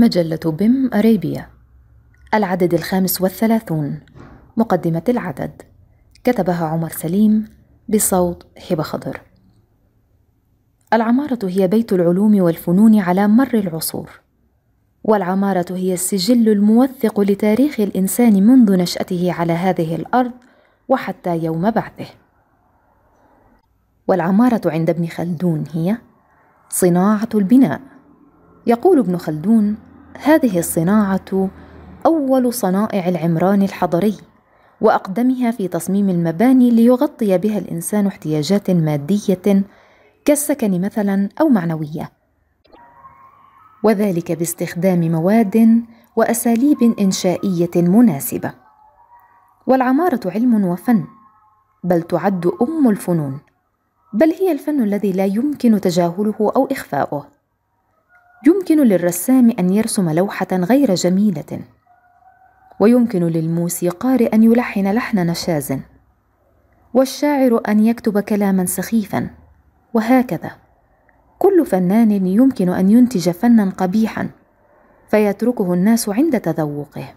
مجلة بم أريبيا العدد الخامس والثلاثون مقدمة العدد كتبها عمر سليم بصوت هبة خضر العمارة هي بيت العلوم والفنون على مر العصور والعمارة هي السجل الموثق لتاريخ الإنسان منذ نشأته على هذه الأرض وحتى يوم بعثه والعمارة عند ابن خلدون هي صناعة البناء يقول ابن خلدون هذه الصناعة أول صنائع العمران الحضري وأقدمها في تصميم المباني ليغطي بها الإنسان احتياجات مادية كالسكن مثلا أو معنوية وذلك باستخدام مواد وأساليب إنشائية مناسبة والعمارة علم وفن بل تعد أم الفنون بل هي الفن الذي لا يمكن تجاهله أو إخفاؤه يمكن للرسام ان يرسم لوحه غير جميله ويمكن للموسيقار ان يلحن لحن نشاز والشاعر ان يكتب كلاما سخيفا وهكذا كل فنان يمكن ان ينتج فنا قبيحا فيتركه الناس عند تذوقه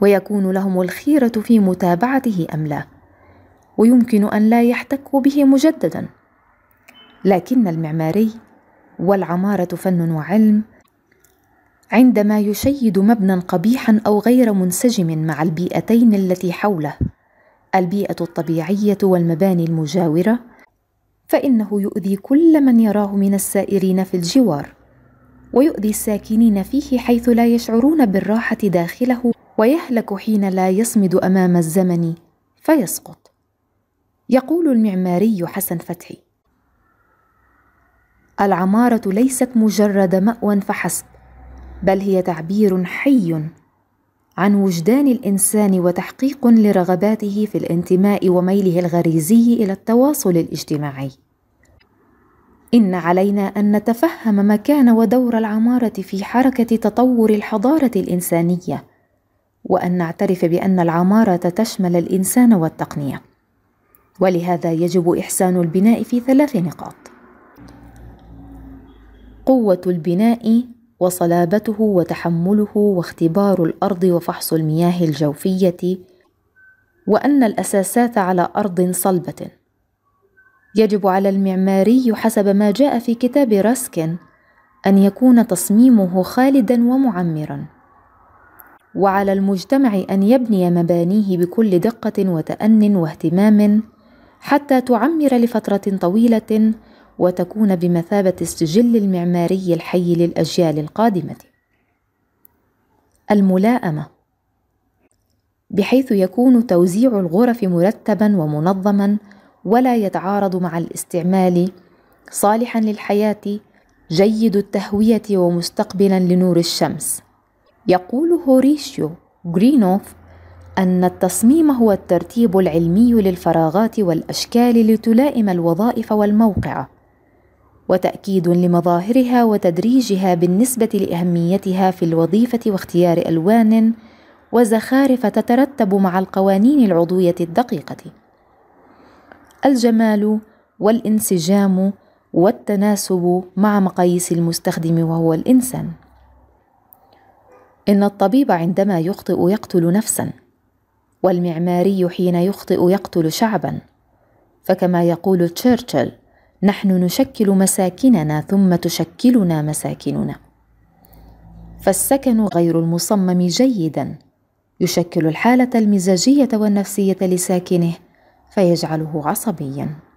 ويكون لهم الخيره في متابعته ام لا ويمكن ان لا يحتكوا به مجددا لكن المعماري والعمارة فن وعلم عندما يشيد مبنى قبيحا أو غير منسجم مع البيئتين التي حوله البيئة الطبيعية والمباني المجاورة فإنه يؤذي كل من يراه من السائرين في الجوار ويؤذي الساكنين فيه حيث لا يشعرون بالراحة داخله ويهلك حين لا يصمد أمام الزمن فيسقط يقول المعماري حسن فتحي العمارة ليست مجرد مأوى فحسب، بل هي تعبير حي عن وجدان الإنسان وتحقيق لرغباته في الانتماء وميله الغريزي إلى التواصل الاجتماعي. إن علينا أن نتفهم مكان ودور العمارة في حركة تطور الحضارة الإنسانية، وأن نعترف بأن العمارة تشمل الإنسان والتقنية. ولهذا يجب إحسان البناء في ثلاث نقاط. قوة البناء وصلابته وتحمله واختبار الأرض وفحص المياه الجوفية وأن الأساسات على أرض صلبة يجب على المعماري حسب ما جاء في كتاب راسكن أن يكون تصميمه خالدا ومعمرا وعلى المجتمع أن يبني مبانيه بكل دقة وتأن واهتمام حتى تعمر لفترة طويلة وتكون بمثابة السجل المعماري الحي للأجيال القادمة. الملاءمة بحيث يكون توزيع الغرف مرتبا ومنظما ولا يتعارض مع الاستعمال صالحا للحياة جيد التهوية ومستقبلا لنور الشمس. يقول هوريشيو غرينوف أن التصميم هو الترتيب العلمي للفراغات والأشكال لتلائم الوظائف والموقع وتأكيد لمظاهرها وتدريجها بالنسبة لأهميتها في الوظيفة واختيار ألوان وزخارف تترتب مع القوانين العضوية الدقيقة. الجمال والانسجام والتناسب مع مقاييس المستخدم وهو الإنسان. إن الطبيب عندما يخطئ يقتل نفسا، والمعماري حين يخطئ يقتل شعبا، فكما يقول تشرشل نحن نشكل مساكننا ثم تشكلنا مساكننا فالسكن غير المصمم جيدا يشكل الحاله المزاجيه والنفسيه لساكنه فيجعله عصبيا